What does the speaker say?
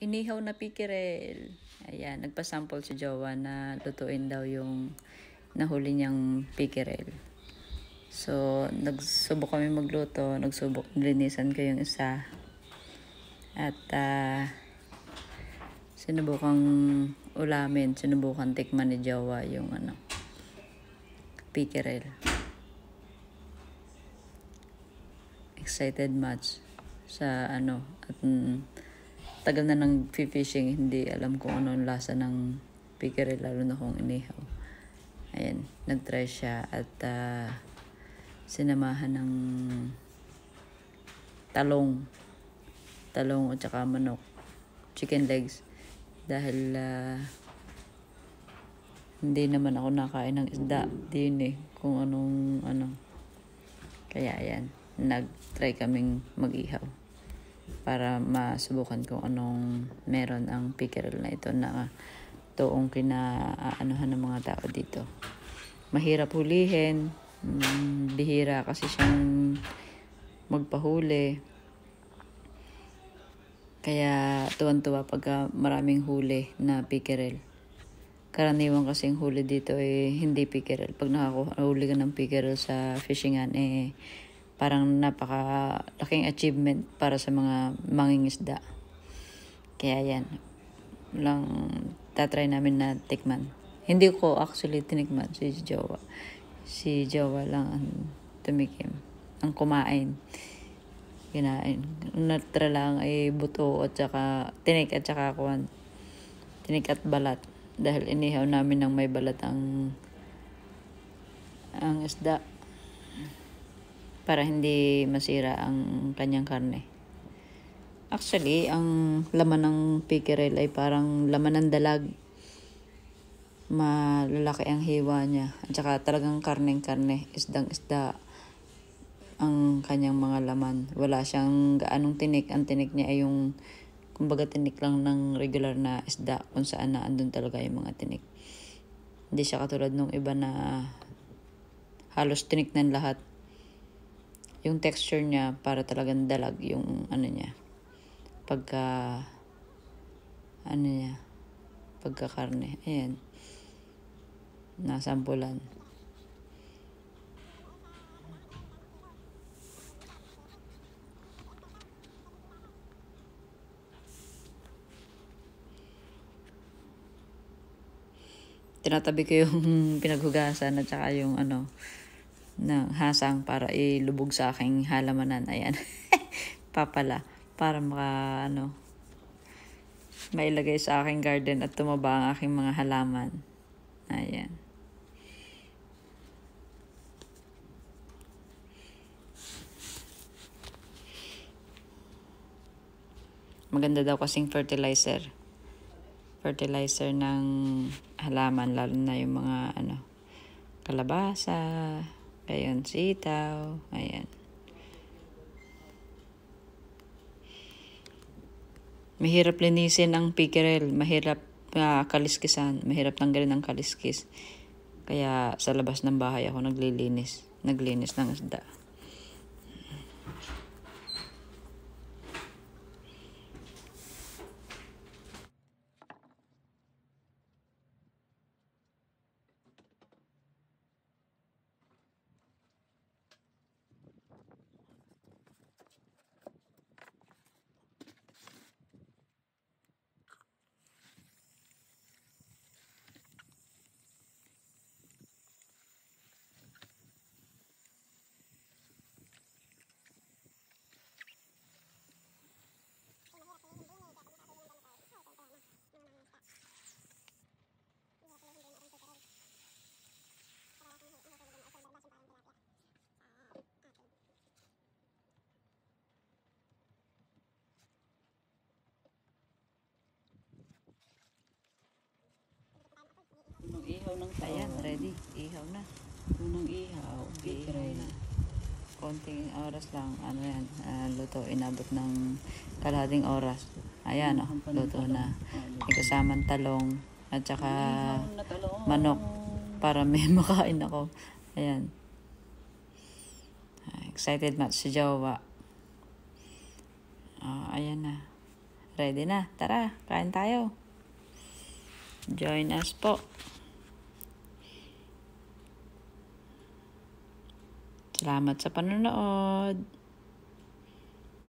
inihaw na pikirel. Ayan, nagpa-sample si Jowa na lutuin daw yung nahuli niyang pikirel. So, nagsubok kami magluto. Nagsubok, linisan ko yung isa. At, uh, sinubukang ulamin, sinubukan tikman ni Jowa yung ano, pikirel. Excited much sa ano, at mm, tagal na nang fishing, hindi alam kung ano ang lasa ng piggery, lalo na kung inihaw. Ayan, nagtry siya at uh, sinamahan ng talong. Talong at saka manok. Chicken legs. Dahil uh, hindi naman ako nakain ng isda. Din eh. Kung anong ano. Kaya ayan, nagtry kaming mag-ihaw para masubukan ko anong meron ang pickerel na ito na toong kinaanuhan ng mga tao dito. Mahirap hulihin, mm, bihira kasi siyang magpahuli. Kaya tuwan-tuwa pag ah, maraming huli na pickerel. Karaniwan kasing huli dito eh hindi pickerel. Pag nakakahuli ka ng pickerel sa fishingan eh parang napaka laking achievement para sa mga mangingisda. Kaya yan, lang tatry namin na tikman. Hindi ko actually tinikman si Jowa. Si Jowa lang ang tumikim. Ang kumain. Kinain. Natra lang ay buto at saka tinik at saka kuwan. Tinik at balat. Dahil inihaw namin ng may balat ang ang isda para hindi masira ang kanyang karne. Actually, ang laman ng pickerel ay parang laman ng dalag. Malalaki ang hiwa niya. At saka talagang karneng-karne, isdang-isda ang kanyang mga laman. Wala siyang gaanong tinik. Ang tinik niya ay yung kumbaga tinik lang ng regular na isda kung saan na andun talaga yung mga tinik. Hindi siya katulad nung iba na halos tiniknan lahat yung texture niya para talagang dalag yung ano niya. Pagka ano niya. Pagka karne. Ayan. Nasampulan. tinatabi ko yung pinaghugasan at saka yung ano ng hasang para ilubog sa aking halamanan. Ayan. Papala. Para maka, ano, mailagay sa aking garden at tumaba ang aking mga halaman. Ayan. Maganda daw kasing fertilizer. Fertilizer ng halaman, lalo na yung mga, ano, kalabasa, Ayan, sitaw. Ayan. Mahirap linisin ang pickerel. Mahirap uh, kaliskisan. Mahirap tanggalin ang kaliskis. Kaya sa labas ng bahay ako naglilinis. Naglinis ng isda. Luto ng tayo. Ayan, ready. Ihaw na. Luto ihaw. Okay, ihaw na. Konting oras lang. Ano yan? Uh, luto. Inabot ng kalahating oras. Ayan, oh, luto na. May kasamang talong. At saka manok. Para may makain ako. Ayan. Ah, excited mat si Jawa. Oh, ah, ayan na. Ready na. Tara, kain tayo. Join us po. Salamat sa panonood.